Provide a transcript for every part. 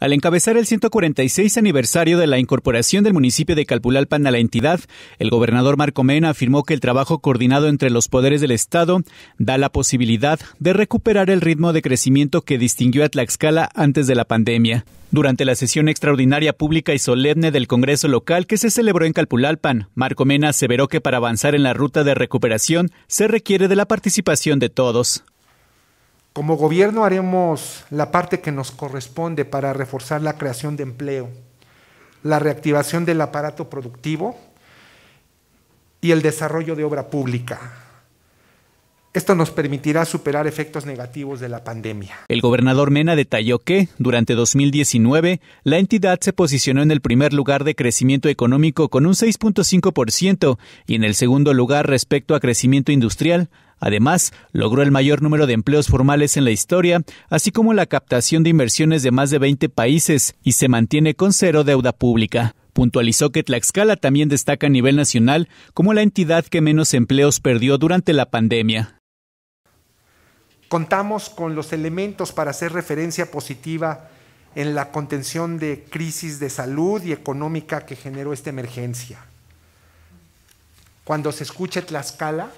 Al encabezar el 146 aniversario de la incorporación del municipio de Calpulalpan a la entidad, el gobernador Marco Mena afirmó que el trabajo coordinado entre los poderes del Estado da la posibilidad de recuperar el ritmo de crecimiento que distinguió a Tlaxcala antes de la pandemia. Durante la sesión extraordinaria pública y solemne del Congreso local que se celebró en Calpulalpan, Marco Mena aseveró que para avanzar en la ruta de recuperación se requiere de la participación de todos. Como gobierno haremos la parte que nos corresponde para reforzar la creación de empleo, la reactivación del aparato productivo y el desarrollo de obra pública. Esto nos permitirá superar efectos negativos de la pandemia. El gobernador Mena detalló que, durante 2019, la entidad se posicionó en el primer lugar de crecimiento económico con un 6.5% y en el segundo lugar respecto a crecimiento industrial. Además, logró el mayor número de empleos formales en la historia, así como la captación de inversiones de más de 20 países y se mantiene con cero deuda pública. Puntualizó que Tlaxcala también destaca a nivel nacional como la entidad que menos empleos perdió durante la pandemia. Contamos con los elementos para hacer referencia positiva en la contención de crisis de salud y económica que generó esta emergencia. Cuando se escuche Tlaxcala,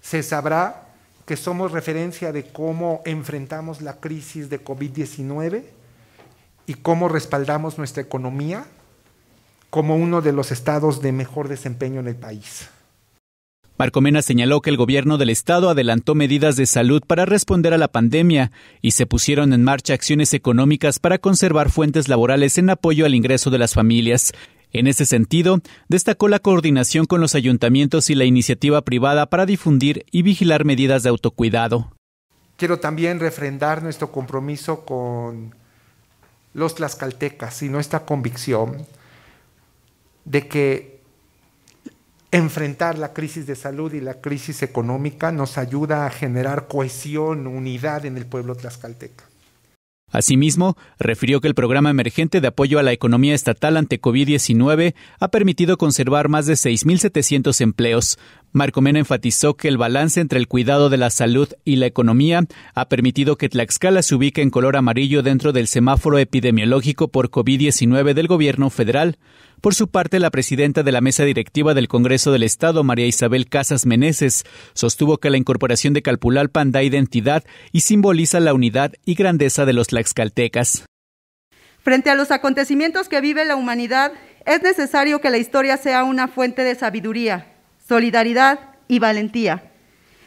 se sabrá que somos referencia de cómo enfrentamos la crisis de COVID-19 y cómo respaldamos nuestra economía como uno de los estados de mejor desempeño en el país. Marcomena señaló que el gobierno del estado adelantó medidas de salud para responder a la pandemia y se pusieron en marcha acciones económicas para conservar fuentes laborales en apoyo al ingreso de las familias. En ese sentido, destacó la coordinación con los ayuntamientos y la iniciativa privada para difundir y vigilar medidas de autocuidado. Quiero también refrendar nuestro compromiso con los tlaxcaltecas y nuestra convicción de que Enfrentar la crisis de salud y la crisis económica nos ayuda a generar cohesión, unidad en el pueblo tlaxcalteca. Asimismo, refirió que el programa emergente de apoyo a la economía estatal ante COVID-19 ha permitido conservar más de 6.700 empleos. Marco Mena enfatizó que el balance entre el cuidado de la salud y la economía ha permitido que Tlaxcala se ubique en color amarillo dentro del semáforo epidemiológico por COVID-19 del gobierno federal. Por su parte, la presidenta de la mesa directiva del Congreso del Estado, María Isabel Casas Meneses, sostuvo que la incorporación de Calpulalpan da identidad y simboliza la unidad y grandeza de los tlaxcaltecas. Frente a los acontecimientos que vive la humanidad, es necesario que la historia sea una fuente de sabiduría, solidaridad y valentía.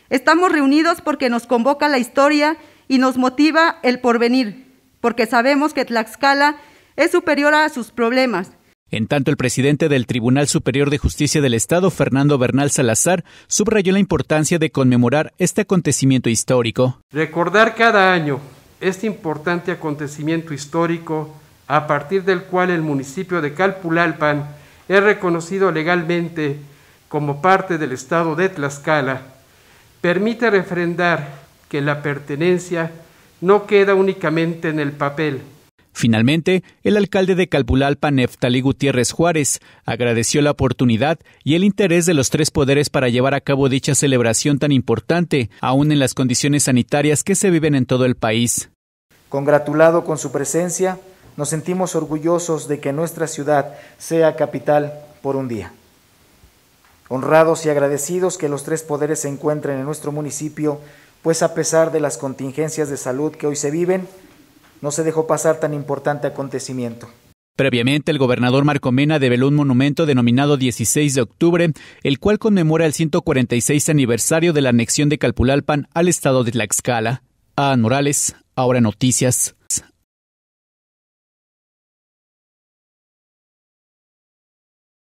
Estamos reunidos porque nos convoca la historia y nos motiva el porvenir, porque sabemos que Tlaxcala es superior a sus problemas en tanto, el presidente del Tribunal Superior de Justicia del Estado, Fernando Bernal Salazar, subrayó la importancia de conmemorar este acontecimiento histórico. Recordar cada año este importante acontecimiento histórico a partir del cual el municipio de Calpulalpan es reconocido legalmente como parte del Estado de Tlaxcala, permite refrendar que la pertenencia no queda únicamente en el papel, Finalmente, el alcalde de Calpulalpa, Neftali Gutiérrez Juárez, agradeció la oportunidad y el interés de los tres poderes para llevar a cabo dicha celebración tan importante, aún en las condiciones sanitarias que se viven en todo el país. Congratulado con su presencia, nos sentimos orgullosos de que nuestra ciudad sea capital por un día. Honrados y agradecidos que los tres poderes se encuentren en nuestro municipio, pues a pesar de las contingencias de salud que hoy se viven, no se dejó pasar tan importante acontecimiento. Previamente, el gobernador Marco Mena develó un monumento denominado 16 de octubre, el cual conmemora el 146 aniversario de la anexión de Calpulalpan al estado de Tlaxcala. A. Morales, ahora noticias,